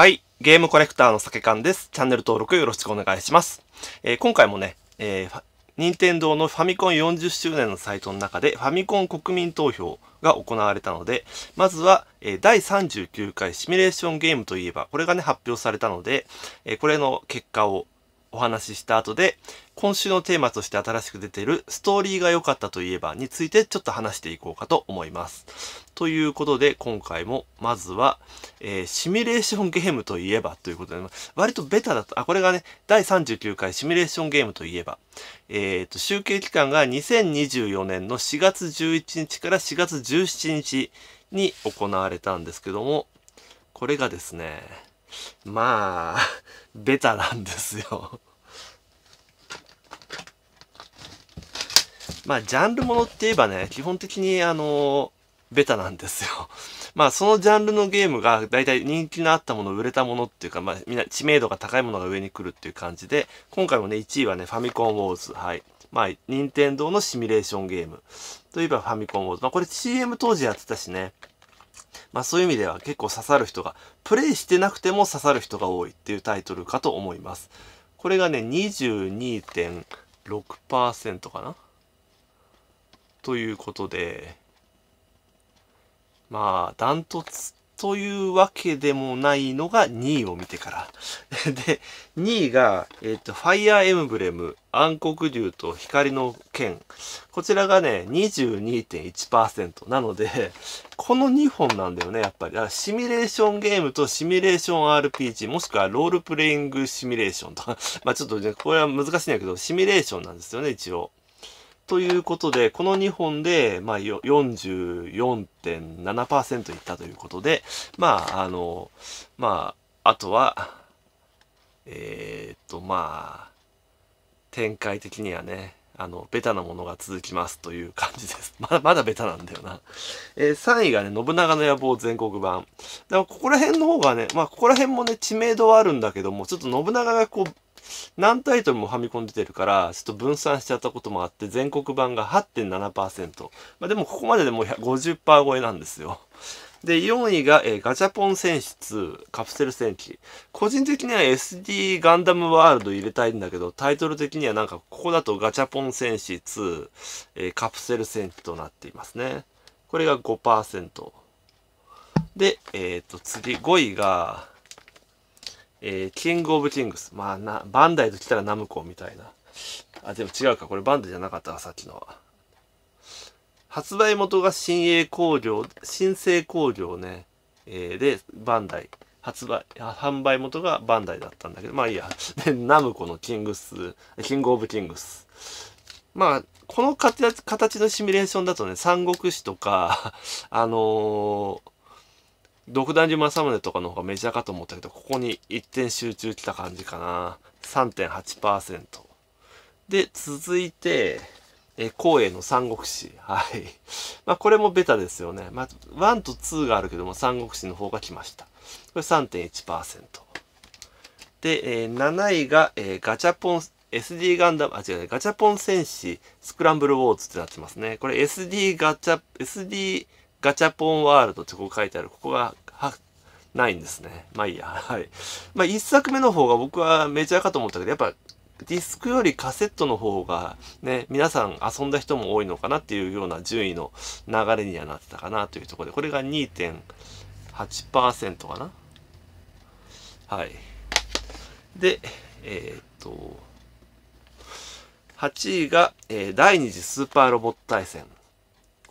はい。ゲームコレクターの酒缶です。チャンネル登録よろしくお願いします。えー、今回もね、えー、任天堂のファミコン40周年のサイトの中でファミコン国民投票が行われたので、まずは、えー、第39回シミュレーションゲームといえば、これがね、発表されたので、えー、これの結果をお話しした後で、今週のテーマとして新しく出ているストーリーが良かったといえばについてちょっと話していこうかと思います。ということで、今回もまずは、えー、シミュレーションゲームといえばということで、割とベタだと、あ、これがね、第39回シミュレーションゲームといえば、えっ、ー、と、集計期間が2024年の4月11日から4月17日に行われたんですけども、これがですね、まあ、ベタなんですよまあジャンルものって言えばね基本的にあのベタなんですよまあそのジャンルのゲームが大体人気のあったもの売れたものっていうかまあみんな知名度が高いものが上に来るっていう感じで今回もね1位はねファミコンウォーズはいまあ、任天堂のシミュレーションゲーム。といえばファミコンウォーズ。まあ、これ CM 当時やってたしね。まあそういう意味では結構刺さる人が、プレイしてなくても刺さる人が多いっていうタイトルかと思います。これがね、22.6%かなということで、まあ、ダントツというわけでもないのが2位を見てから。で、2位が、えっ、ー、と、ファイアーエムブレム、暗黒竜と光の剣。こちらがね、22.1%。なので、この2本なんだよね、やっぱり。だからシミュレーションゲームとシミュレーション RPG、もしくはロールプレイングシミュレーションとか。まあちょっとね、これは難しいんだけど、シミュレーションなんですよね、一応。ということで、この2本で、まあ、44.7%いったということで、まあ、あの、まあ、あとは、えー、っと、まあ、展開的にはね、あの、ベタなものが続きますという感じです。まだ、まだベタなんだよな。えー、3位がね、信長の野望全国版。だから、ここら辺の方がね、まあ、ここら辺もね、知名度はあるんだけども、ちょっと信長がこう、何タイトルもはみ込んでてるから、ちょっと分散しちゃったこともあって、全国版が8.7%。まあ、でもここまででもう50%超えなんですよ。で、4位が、えー、ガチャポン戦士2、カプセル戦記。個人的には SD ガンダムワールド入れたいんだけど、タイトル的にはなんか、ここだとガチャポン戦士2、えー、カプセル戦記となっていますね。これが5%。で、えっ、ー、と、次、5位が、えー、キングオブキングス。まあな、バンダイと来たらナムコみたいな。あ、でも違うか。これバンダイじゃなかったさっきのは。発売元が新鋭工業、新生工業ね。えー、で、バンダイ。発売、販売元がバンダイだったんだけど、まあいいや。で、ナムコのキングス、キングオブキングス。まあ、この形のシミュレーションだとね、三国志とか、あのー独壇島サムネとかの方がメジャーかと思ったけど、ここに一点集中来た感じかな。3.8%。で、続いて、え光栄の三国志。はい。まあ、これもベタですよね。まあ、1と2があるけども、三国志の方が来ました。これ3.1%。で、えー、7位が、えー、ガチャポン、SD ガンダム、あ、違う、ね、ガチャポン戦士、スクランブルウォーズってなってますね。これ SD ガチャ、SD ガチャポンワールドってここ書いてある。ここがないんですね。まあいいや。はい。まあ一作目の方が僕はメジャーかと思ったけど、やっぱディスクよりカセットの方がね、皆さん遊んだ人も多いのかなっていうような順位の流れにはなってたかなというところで、これが2.8%かな。はい。で、えー、っと、8位が、えー、第二次スーパーロボット対戦。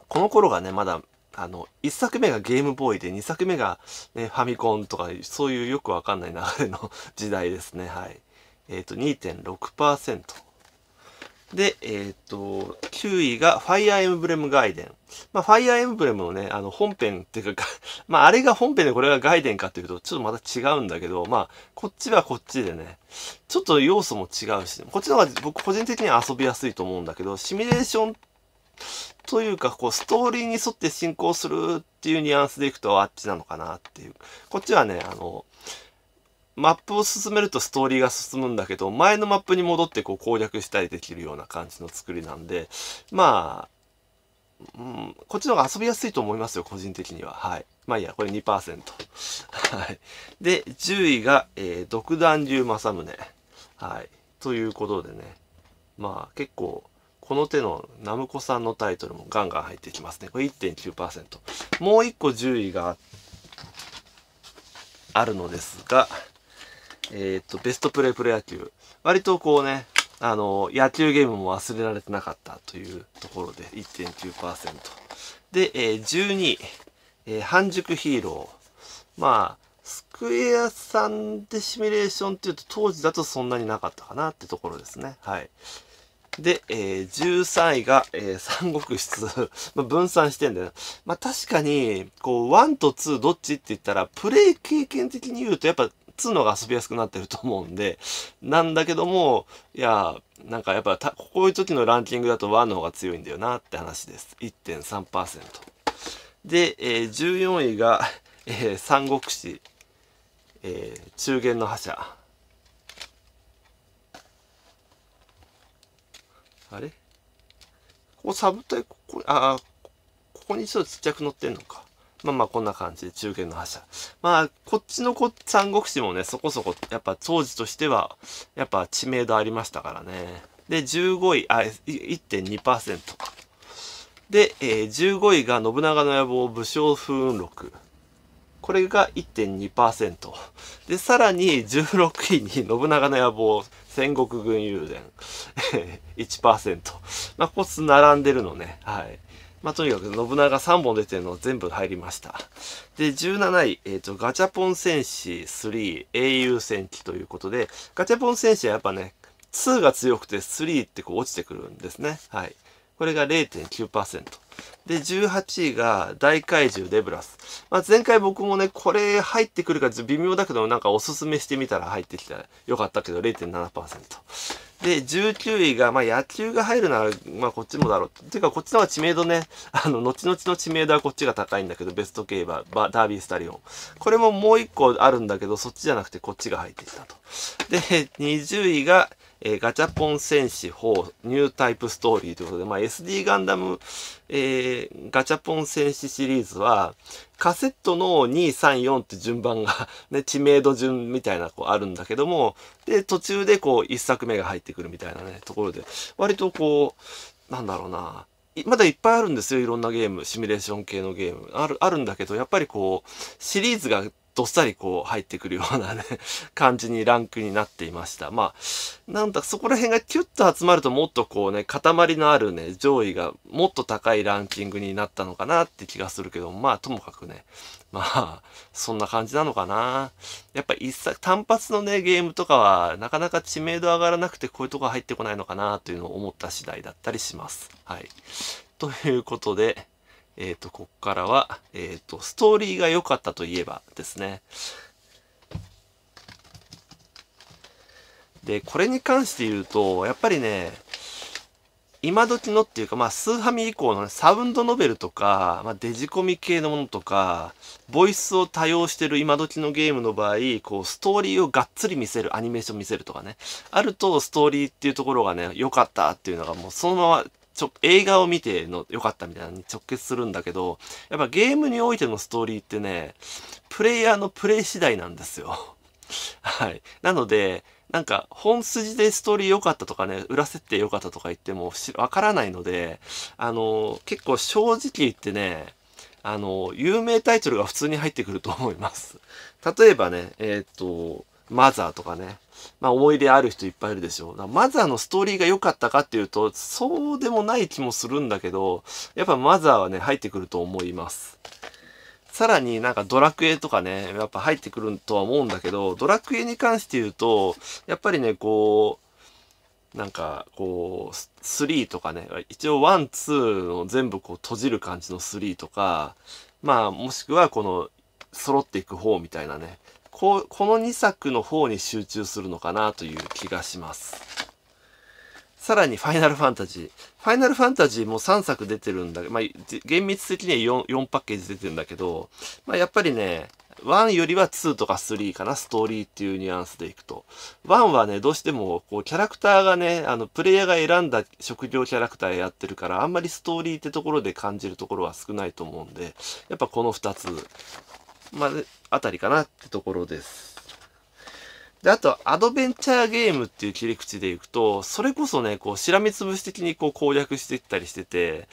この頃がね、まだあの、1作目がゲームボーイで、2作目が、ね、ファミコンとか、そういうよくわかんない流れ の時代ですね。はい。えっ、ー、と、2.6%。で、えっ、ー、と、9位がファイアーエムブレムガイデン。まあ、ファイアーエムブレムのね、あの、本編っていうか、まあ、あれが本編でこれがガイデンかっていうと、ちょっとまた違うんだけど、まあ、こっちはこっちでね、ちょっと要素も違うし、こっちの方が僕個人的には遊びやすいと思うんだけど、シミュレーションというか、こう、ストーリーに沿って進行するっていうニュアンスでいくとあっちなのかなっていう。こっちはね、あの、マップを進めるとストーリーが進むんだけど、前のマップに戻ってこう攻略したりできるような感じの作りなんで、まあ、うん、こっちの方が遊びやすいと思いますよ、個人的には。はい。まあいいや、これ2%。はい。で、10位が、えー、独断流正宗。はい。ということでね。まあ結構、この手のナムコさんのタイトルもガンガン入ってきますね。これ1.9%。もう1個10位があるのですが、えっ、と、ベストプレープロ野球。割とこうね、あの、野球ゲームも忘れられてなかったというところで1.9%。で、えー、12位、えー、半熟ヒーロー。まあ、スクエアさんでシミュレーションっていうと当時だとそんなになかったかなってところですね。はい。で、えー、13位が、えー、三国室。まあ、分散してんだよ。まあ、確かに、こう、1と2どっちって言ったら、プレイ経験的に言うと、やっぱ、2のが遊びやすくなってると思うんで、なんだけども、いや、なんかやっぱ、こういう時のランキングだと1の方が強いんだよなって話です。1.3%。で、えー、14位が、えー、三国志、えー、中元の覇者。あれここサブ隊、ここ、ああ、ここにちょっとちっちゃく乗ってんのか。まあまあこんな感じで中堅の覇者。まあこっちのこ三国志もね、そこそこ、やっぱ当時としては、やっぱ知名度ありましたからね。で、15位、あ、1.2%。で、えー、15位が信長の野望武将風雲録。これが1.2%。で、さらに16位に信長の野望戦国軍友伝1%。まあ、ここ並んでるのね。はい。まあ、とにかく信長3本出てるの全部入りました。で、17位、えっ、ー、と、ガチャポン戦士3英雄戦記ということで、ガチャポン戦士はやっぱね、2が強くて3ってこう落ちてくるんですね。はい。これが0.9%。で、18位が大怪獣デブラス。まあ、前回僕もね、これ入ってくるか微妙だけど、なんかおすすめしてみたら入ってきたらよかったけど0.7%。で、19位が、まあ、野球が入るなら、まあ、こっちもだろう。ていうか、こっちの方が知名度ね、あの、後々の知名度はこっちが高いんだけど、ベスト競馬、バダービースタリオン。これももう一個あるんだけど、そっちじゃなくてこっちが入ってきたと。で、20位が、えー、ガチャポン戦士4ニュータイプストーリーということで、まあ、SD ガンダム、えー、ガチャポン戦士シリーズは、カセットの234って順番が ね、知名度順みたいな、こう、あるんだけども、で、途中でこう、1作目が入ってくるみたいなね、ところで、割とこう、なんだろうな、まだいっぱいあるんですよ、いろんなゲーム、シミュレーション系のゲーム。ある、あるんだけど、やっぱりこう、シリーズがどっさりこう入ってくるようなね、感じにランクになっていました。まあ、なんだ、そこら辺がキュッと集まるともっとこうね、塊のあるね、上位がもっと高いランキングになったのかなって気がするけど、まあ、ともかくね、まあ、そんな感じなのかな。やっぱ一作、単発のね、ゲームとかは、なかなか知名度上がらなくて、こういうとこ入ってこないのかな、というのを思った次第だったりします。はい。ということで、えっ、ー、と、ここからは、えっ、ー、と、ストーリーが良かったといえばですね。で、これに関して言うと、やっぱりね、今時のっていうか、まあ、スーハミ以降の、ね、サウンドノベルとか、まあ、デジコミ系のものとか、ボイスを多用してる今時のゲームの場合、こう、ストーリーをがっつり見せる、アニメーション見せるとかね。あると、ストーリーっていうところがね、良かったっていうのが、もうそのままちょ映画を見ての良かったみたいなのに直結するんだけど、やっぱゲームにおいてのストーリーってね、プレイヤーのプレイ次第なんですよ。はい。なので、なんか本筋でストーリー良かったとかね、裏設定良かったとか言ってもわからないので、あの、結構正直言ってね、あの、有名タイトルが普通に入ってくると思います。例えばね、えっ、と、マザーとかね。まあ思い出ある人いっぱいいるでしょ。マザーのストーリーが良かったかっていうと、そうでもない気もするんだけど、やっぱマザーはね、入ってくると思います。さらになんかドラクエとかね、やっぱ入ってくるとは思うんだけど、ドラクエに関して言うと、やっぱりね、こう、なんかこう、3とかね、一応1、2を全部こう閉じる感じの3とか、まあもしくはこの揃っていく方みたいなね、ここの2作の方に集中するのかなという気がします。さらにファイナルファンタジー。ファイナルファンタジーも3作出てるんだけど、まあ、厳密的には 4, 4パッケージ出てるんだけど、まあ、やっぱりね、1よりは2とか3かな、ストーリーっていうニュアンスでいくと。1はね、どうしても、こう、キャラクターがね、あの、プレイヤーが選んだ職業キャラクターやってるから、あんまりストーリーってところで感じるところは少ないと思うんで、やっぱこの2つ。まあ、あたりかなってところです。で、あと、アドベンチャーゲームっていう切り口でいくと、それこそね、こう、しらみつぶし的にこう攻略していったりしてて、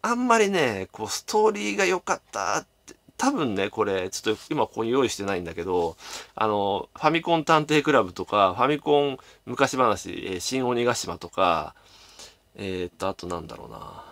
あんまりね、こう、ストーリーが良かったって、多分ね、これ、ちょっと今ここに用意してないんだけど、あの、ファミコン探偵クラブとか、ファミコン昔話、えー、新鬼ヶ島とか、えー、っと、あとなんだろうな。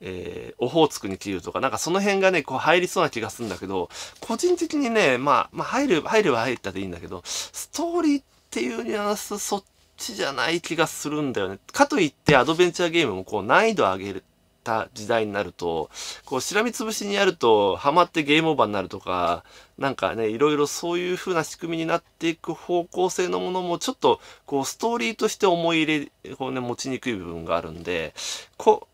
えー、オホーツクに切るとか、なんかその辺がね、こう入りそうな気がするんだけど、個人的にね、まあ、まあ入る、入れば入ったでいいんだけど、ストーリーっていうニュアンス、そっちじゃない気がするんだよね。かといってアドベンチャーゲームもこう難易度上げるた時代になると、こう、しらみつぶしにやると、ハマってゲームオーバーになるとか、なんかね、いろいろそういう風な仕組みになっていく方向性のものも、ちょっと、こう、ストーリーとして思い入れ、こうね、持ちにくい部分があるんで、こ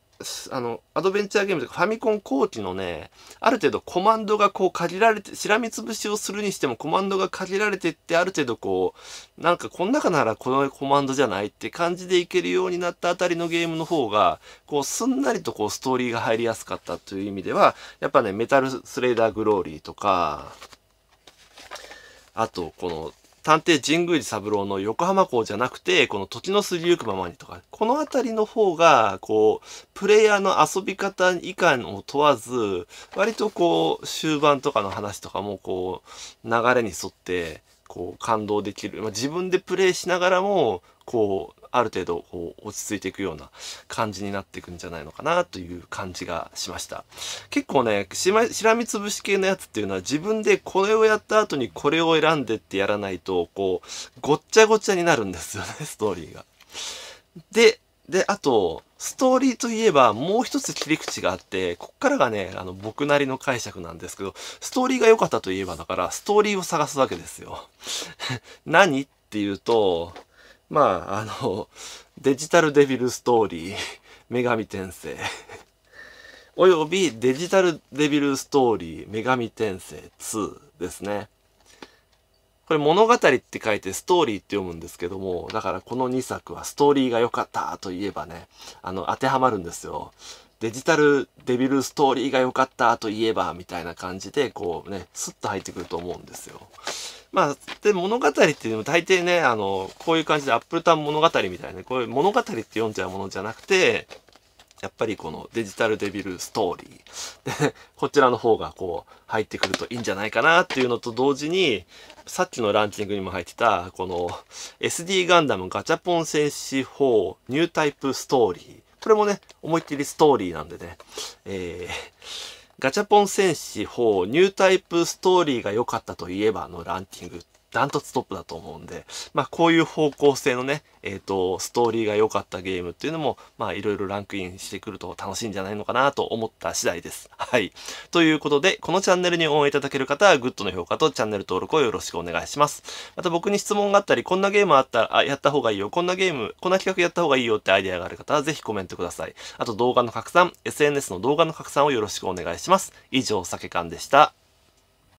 あの、アドベンチャーゲームとかファミコン後期のね、ある程度コマンドがこう限られて、しらみつぶしをするにしてもコマンドが限られてって、ある程度こう、なんかこの中ならこのコマンドじゃないって感じでいけるようになったあたりのゲームの方が、こうすんなりとこうストーリーが入りやすかったという意味では、やっぱね、メタルスレーダーグローリーとか、あと、この、探偵神宮寺三郎の横浜港じゃなくて、この土地のすりゆくままにとか、このあたりの方が、こう、プレイヤーの遊び方以下を問わず、割とこう、終盤とかの話とかも、こう、流れに沿って、こう、感動できる。まあ、自分でプレイしながらも、こう、ある程度こう落ち着いていくような感じになっていくんじゃないのかなという感じがしました結構ねし、ま、しらみつぶし系のやつっていうのは自分でこれをやった後にこれを選んでってやらないとこうごっちゃごちゃになるんですよね ストーリーがでであとストーリーといえばもう一つ切り口があって、こっからがね、あの僕なりの解釈なんですけど、ストーリーが良かったといえばだから、ストーリーを探すわけですよ。何っていうと、まあ、あの、デジタルデビルストーリー、女神転生、およびデジタルデビルストーリー、女神転生2ですね。これ物語って書いてストーリーって読むんですけども、だからこの2作はストーリーが良かったと言えばね、あの、当てはまるんですよ。デジタルデビルストーリーが良かったと言えば、みたいな感じで、こうね、スッと入ってくると思うんですよ。まあ、で、物語っていうのも大抵ね、あの、こういう感じでアップルタウン物語みたいな、こういう物語って読んじゃうものじゃなくて、やっぱりこのデジタルデビルストーリー。で、こちらの方がこう入ってくるといいんじゃないかなっていうのと同時に、さっきのランキングにも入ってた、この SD ガンダムガチャポン戦士4ニュータイプストーリー。これもね、思いっきりストーリーなんでね、えー、ガチャポン戦士4ニュータイプストーリーが良かったといえばのランキングダントツトップだと思うんで、まあ、こういう方向性のね、えっ、ー、と、ストーリーが良かったゲームっていうのも、まあ、いろいろランクインしてくると楽しいんじゃないのかなと思った次第です。はい。ということで、このチャンネルに応援いただける方は、グッドの評価とチャンネル登録をよろしくお願いします。また僕に質問があったり、こんなゲームあったら、あ、やった方がいいよ、こんなゲーム、こんな企画やった方がいいよってアイデアがある方は、ぜひコメントください。あと、動画の拡散、SNS の動画の拡散をよろしくお願いします。以上、酒缶でした。